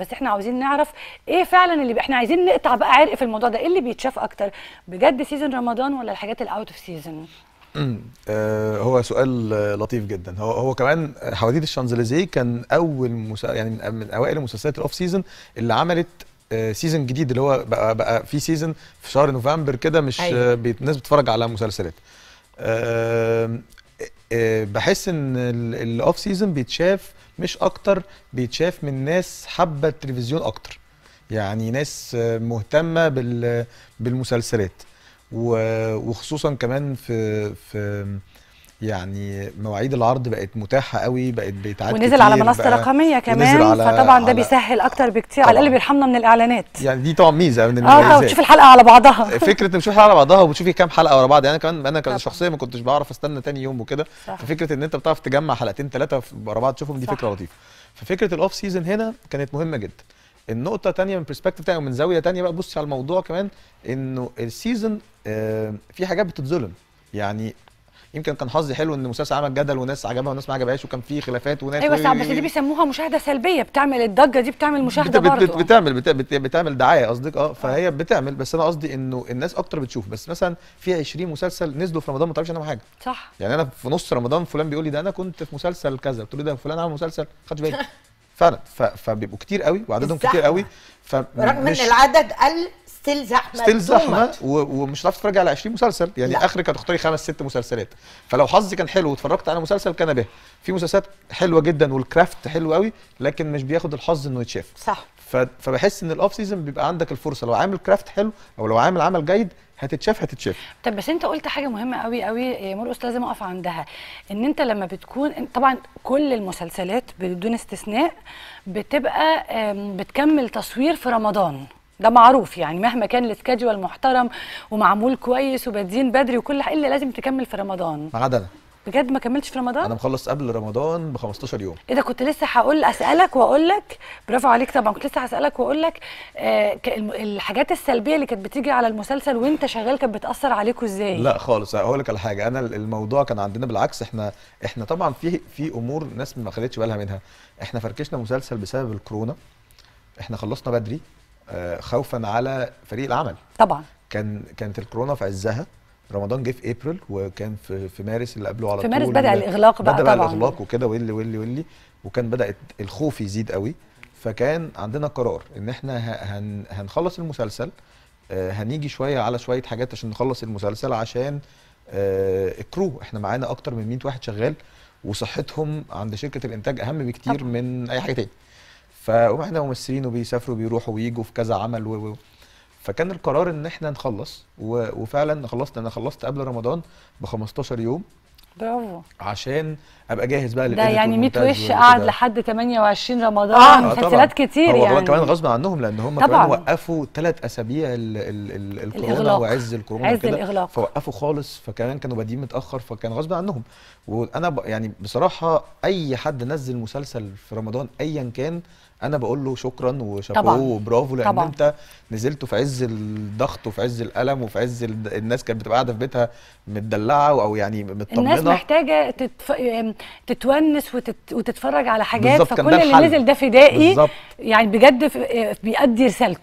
بس احنا عاوزين نعرف ايه فعلا اللي احنا عايزين نقطع بقى عرق في الموضوع ده ايه اللي بيتشاف اكتر بجد سيزون رمضان ولا الحاجات الاوت اوف سيزون هو سؤال لطيف جدا هو هو كمان حواديت الشانزليزيه كان اول مسا... يعني من اوائل المسلسلات الاوف سيزون اللي عملت سيزون آه، جديد اللي هو بقى بقى في سيزون في شهر نوفمبر كده مش أيوة. الناس بتتفرج على مسلسلات آه، بحس ان الاوف سيزون بيتشاف مش اكتر بيتشاف من ناس حابه التلفزيون اكتر يعني ناس مهتمه بالمسلسلات وخصوصا كمان في في يعني مواعيد العرض بقت متاحه قوي بقت بيتعاد ونزل على منصه رقميه كمان على فطبعا ده بيسهل اكتر بكتير على الاقل بيرحمنا من الاعلانات يعني دي طبعا ميزه من الميزات اه وتشوفي الحلقه على بعضها فكره انك تشوفي الحلقه على بعضها وبتشوفي كام حلقه ورا بعض يعني انا كمان انا كان شخصيا ما كنتش بعرف استنى تاني يوم وكده ففكره ان انت بتعرف تجمع حلقتين ثلاثه ورا بعض تشوفهم دي صح. فكره لطيفه ففكره الاوف سيزون هنا كانت مهمه جدا النقطه الثانيه من برسبكتيف تانية من زاويه ثانيه بقى بصي على الموضوع كمان انه السيزون آه في حاجات بتتظلم يعني يمكن كان حظي حلو ان المسلسل عمل جدل وناس عجبها وناس ما عجبهاش وكان فيه خلافات وناس ايوه بس بس دي بيسموها مشاهده سلبيه بتعمل الضجه دي بتعمل مشاهده بت برضه بتعمل بت بت بتعمل دعايه قصدك اه فهي آه. بتعمل بس انا قصدي انه الناس اكتر بتشوف بس مثلا في 20 مسلسل نزلوا في رمضان ما تعرفش عنهم حاجه صح يعني انا في نص رمضان فلان بيقول لي ده انا كنت في مسلسل كذا قلت له ده فلان عمل مسلسل ما خدتش بالي فعلا فبيبقوا كتير قوي وعددهم كتير قوي فرغم ان العدد قل ستيل زحمه ستيل زحمه ومش هتعرف تتفرج على 20 مسلسل يعني اخر اخرك هتختاري خمس ست مسلسلات فلو حظي كان حلو واتفرجت على مسلسل كان به في مسلسلات حلوه جدا والكرافت حلو قوي لكن مش بياخد الحظ انه يتشاف صح فبحس ان الاوف سيزون بيبقى عندك الفرصه لو عامل كرافت حلو او لو عامل عمل جيد هتتشاف هتتشاف طب بس انت قلت حاجه مهمه قوي قوي يا مرقص لازم اقف عندها ان انت لما بتكون طبعا كل المسلسلات بدون استثناء بتبقى بتكمل تصوير في رمضان ده معروف يعني مهما كان السكادجول محترم ومعمول كويس وبادين بدري وكل حاجه الا لازم تكمل في رمضان ما عدا انا بجد ما كملتش في رمضان انا مخلص قبل رمضان ب 15 يوم ايه ده كنت لسه هقول اسالك واقول لك برافو عليك طبعا كنت لسه هسالك واقول لك آه الحاجات السلبيه اللي كانت بتيجي على المسلسل وانت شغال كانت بتاثر عليكم ازاي لا خالص هقول لك على حاجه انا الموضوع كان عندنا بالعكس احنا احنا طبعا في في امور ناس ما خدتش بالها منها احنا فركشنا مسلسل بسبب الكورونا احنا خلصنا بدري خوفا على فريق العمل طبعا كان كانت الكورونا في عزها رمضان جه في ابريل وكان في في مارس اللي قبله على في طول مارس بدا الاغلاق بقى بدا طبعا بدا الاغلاق وكده واللي واللي واللي وكان بدات الخوف يزيد قوي فكان عندنا قرار ان احنا هن هنخلص المسلسل آه، هنيجي شويه على شويه حاجات عشان نخلص المسلسل عشان آه، الكرو احنا معانا اكتر من 100 واحد شغال وصحتهم عند شركه الانتاج اهم بكتير طبعا. من اي حاجه تاني فاحنا ممثلين وبيسافروا بيروحوا ويجوا في كذا عمل و, فكان القرار ان احنا نخلص وفعلا خلصت انا خلصت قبل رمضان ب 15 يوم برافو عشان ابقى جاهز بقى ده يعني 100 وش قعد لحد 28 رمضان آه مسلسلات كتير هو يعني كمان غصب عنهم لان هم طبعاً. كمان وقفوا ثلاث اسابيع الـ الـ الـ الكورونا الإغلاق. وعز الكورونا عز كده الإغلاق. فوقفوا خالص فكمان كانوا بادئين متاخر فكان غصب عنهم وانا يعني بصراحه اي حد نزل مسلسل في رمضان ايا كان انا بقول له شكرا وشابوه وبرافو لان طبعًا. انت نزلت في عز الضغط وفي عز الالم وفي عز الناس كانت بتبقى قاعده في بيتها متدلعه او يعني مطمنه الناس محتاجه تتف... تتونس وتت... وتتفرج على حاجات فكل اللي نزل ده فدائي يعني بجد آه، بيأدي رسالته